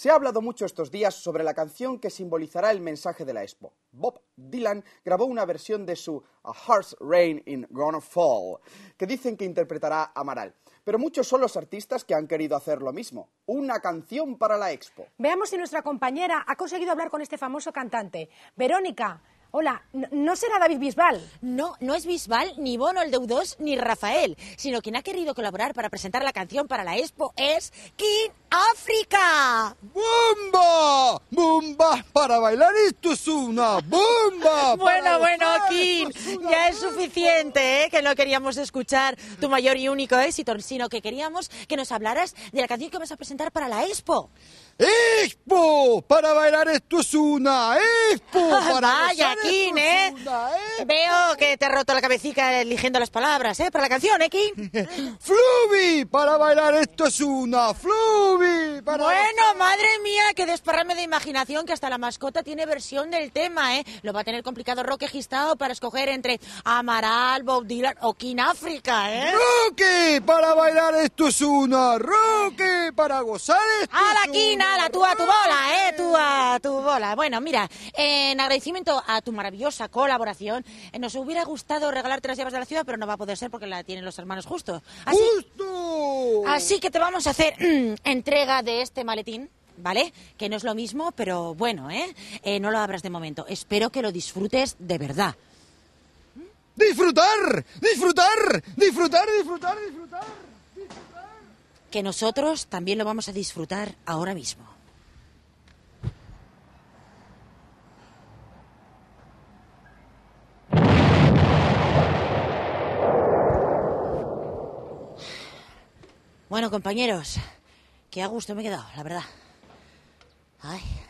Se ha hablado mucho estos días sobre la canción que simbolizará el mensaje de la Expo. Bob Dylan grabó una versión de su A Heart's Rain in Gonna Fall, que dicen que interpretará Amaral. Pero muchos son los artistas que han querido hacer lo mismo, una canción para la Expo. Veamos si nuestra compañera ha conseguido hablar con este famoso cantante. Verónica, Hola, no será David Bisbal. No, no es Bisbal, ni Bono el Deudos, ni Rafael, sino quien ha querido colaborar para presentar la canción para la Expo es King Africa. ¡Bum! ¡Bumba! Para bailar esto es una bomba. Bueno, bueno, Kim, ya es suficiente, ¿eh? que no queríamos escuchar tu mayor y único éxito, sino que queríamos que nos hablaras de la canción que vas a presentar para la Expo. ¡Expo! Para bailar esto es una expo. Vaya, Kim, ¿eh? Veo que te ha roto la cabecita eligiendo las palabras, ¿eh? Para la canción, ¿eh, Kim? ¡Fluvi! Para bailar esto es una fluvi. Bueno, madre mía, que desparrame de imaginación que hasta la mascota tiene versión del tema, ¿eh? Lo va a tener complicado Roque Gistado para escoger entre Amaral, Bob Dylan o King África, ¿eh? ¡Roque! Para bailar esto es una, Roque! Para gozar esto A la la tú a tu bola, ¿eh? Tú a tu bola. Bueno, mira, en agradecimiento a tu maravillosa colaboración, nos hubiera gustado regalarte las llaves de la ciudad, pero no va a poder ser porque la tienen los hermanos justo. Así... ¡Justo! Uh. Así que te vamos a hacer mm, entrega de este maletín. ¿vale? Que no es lo mismo, pero bueno, ¿eh? ¿eh? No lo abras de momento. Espero que lo disfrutes de verdad. ¡Disfrutar! ¡Disfrutar! ¡Disfrutar, disfrutar, disfrutar! disfrutar! Que nosotros también lo vamos a disfrutar ahora mismo. Bueno, compañeros, que a gusto me he quedado, la verdad. Ay,